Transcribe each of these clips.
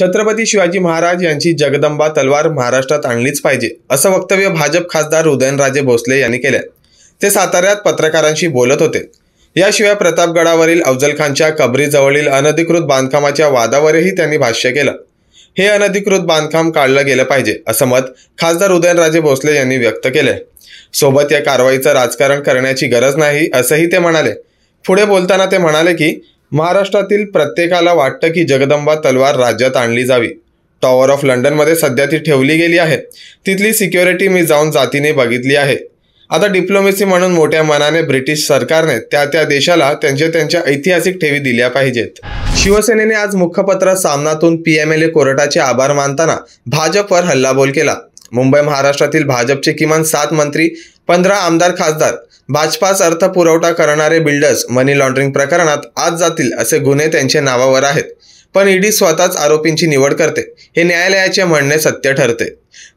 छत्रपती शिवाजी महाराज यांची जगदंबा तलवार महाराष्ट्रात आणलीच पाहिजे असं वक्तव्य भाजप खासदार उदयनराजे भोसले यांनी केले ते साताऱ्यात पत्रकारांशी बोलत होते याशिवाय प्रतापगडावरील अफजलखानच्या कबरीजवळील अनधिकृत बांधकामाच्या वादावरही त्यांनी भाष्य केलं हे अनधिकृत बांधकाम काढलं गेलं पाहिजे असं मत खासदार उदयनराजे भोसले यांनी व्यक्त केलंय सोबत या कारवाईचं राजकारण करण्याची गरज नाही असंही ते म्हणाले पुढे बोलताना ते म्हणाले की महाराष्ट्रातील प्रत्येकाला वाटतं की जगदंबा तलवार राज्यात आणली जावी टॉवर ऑफ लंडनमध्ये सध्या ती ठेवली गेली आहे तिथली सिक्युरिटी मी जाऊन जातीने बघितली आहे आता डिप्लोमेसी म्हणून मोठ्या मनाने ब्रिटिश सरकारने त्या त्या देशाला त्यांच्या त्यांच्या ऐतिहासिक ठेवी दिल्या पाहिजेत शिवसेनेने आज मुखपत्र सामनातून पी एम एल ए कोर्टाचे आभार मानताना भाजपवर हल्लाबोल केला मुंबई महाराष्ट्रातील भाजपचे किमान सात मंत्री पंधरा आमदार खासदार भाजपाच अर्थपुरवठा करणारे बिल्डर्स मनी लॉन्ड्रिंग प्रकरणात आज जातील असे गुन्हे त्यांच्या नावावर आहेत पण ईडी स्वतःच आरोपींची निवड करते हे न्यायालयाचे म्हणणे सत्य ठरते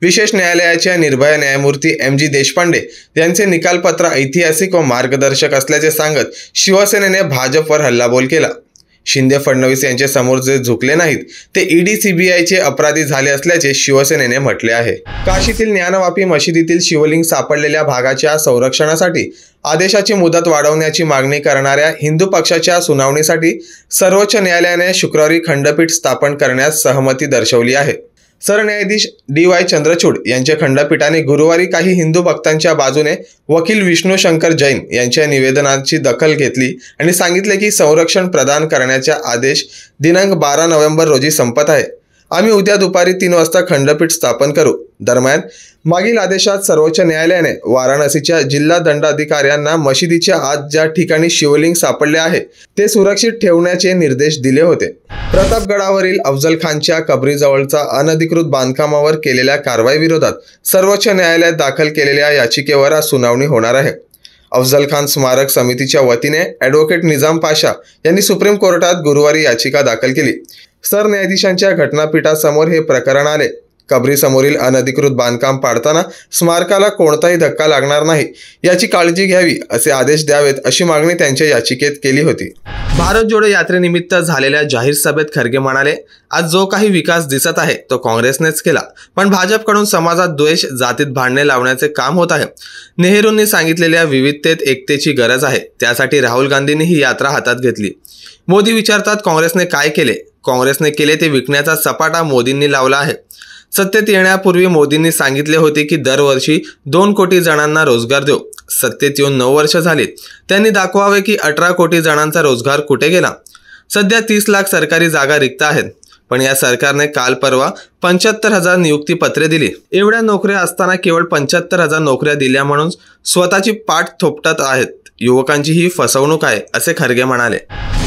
विशेष न्यायालयाच्या निर्भया न्यायमूर्ती एम जी देशपांडे यांचे निकालपत्र ऐतिहासिक व मार्गदर्शक असल्याचे सांगत शिवसेनेने भाजपवर हल्लाबोल केला शिंदे फडणवीस यांच्यासमोर जे झुकले नाहीत ते ईडी e सीबीआयचे अपराधी झाले असल्याचे शिवसेनेने म्हटले आहे काशीतील ज्ञानवापी मशिदीतील शिवलिंग सापडलेल्या भागाच्या संरक्षणासाठी आदेशाची मुदत वाढवण्याची मागणी करणाऱ्या हिंदू पक्षाच्या सुनावणीसाठी सर्वोच्च न्यायालयाने शुक्रवारी खंडपीठ स्थापन करण्यास सहमती दर्शवली आहे सरन्यायाधीश डी वाय चंद्रचूड यांच्या खंडपीठाने गुरुवारी काही हिंदू भक्तांच्या बाजूने वकील विष्णू शंकर जैन यांच्या निवेदनाची दखल घेतली आणि सांगितले की संरक्षण प्रदान करण्याचा आदेश दिनांक बारा नोव्हेंबर रोजी संपत आहे आम्ही उद्या दुपारी तीन वाजता खंडपीठ स्थापन करू दरम्यान मागील आदेशात सर्वोच्च न्यायालयाने वाराणसीच्या जिल्हा दंडाधिकाऱ्यांना मशिदीच्या आत ज्या ठिकाणी शिवलिंग सापडले आहे ते सुरक्षित ठेवण्याचे निर्देश दिले होते प्रतापगडावरील अफजल खानच्या कबरीजवळचा अनधिकृत बांधकामावर केलेल्या कारवाईविरोधात सर्वोच्च न्यायालयात दाखल केलेल्या याचिकेवर आज सुनावणी होणार आहे अफजल खान स्मारक समितीच्या वतीने ॲडव्होकेट निजाम पाशा यांनी सुप्रीम कोर्टात गुरुवारी याचिका दाखल केली सरन्यायाधीशांच्या घटनापीठासमोर हे प्रकरण आले कबरीसमोरील अनधिकृत बांधकाम पाडताना स्मारकाला कोणताही धक्का लागणार नाही याची काळजी घ्यावी असे आदेश द्यावेत अशी मागणी त्यांच्या याचिकेत केली होती भारत जोडो यात्रेनिमित्त झालेल्या जाहीर सभेत खरगे म्हणाले आज जो काही विकास दिसत आहे तो काँग्रेसनेच केला पण भाजपकडून समाजात द्वेष जातीत भांडणे लावण्याचे काम होत आहे नेहरूंनी सांगितलेल्या विविधतेत एकतेची गरज आहे त्यासाठी राहुल गांधींनी ही यात्रा हातात घेतली मोदी विचारतात काँग्रेसने काय केले काँग्रेसने केले ते विकण्याचा सपाटा मोदींनी लावला आहे सत्तेत येण्यापूर्वी मोदींनी सांगितले होते की दरवर्षी दोन कोटी जणांना रोजगार देऊ सत्तेत येऊन नऊ वर्ष झाले त्यांनी दाखवावे की अठरा कोटी जणांचा रोजगार कुठे गेला सध्या तीस लाख सरकारी जागा रिक्त आहेत पण या सरकारने काल परवा पंच्याहत्तर हजार नियुक्ती पत्रे दिली एवढ्या नोकऱ्या असताना केवळ पंच्याहत्तर हजार नोकऱ्या दिल्या म्हणून स्वतःची पाठ थोपटत आहेत युवकांची ही फसवणूक आहे असे खरगे म्हणाले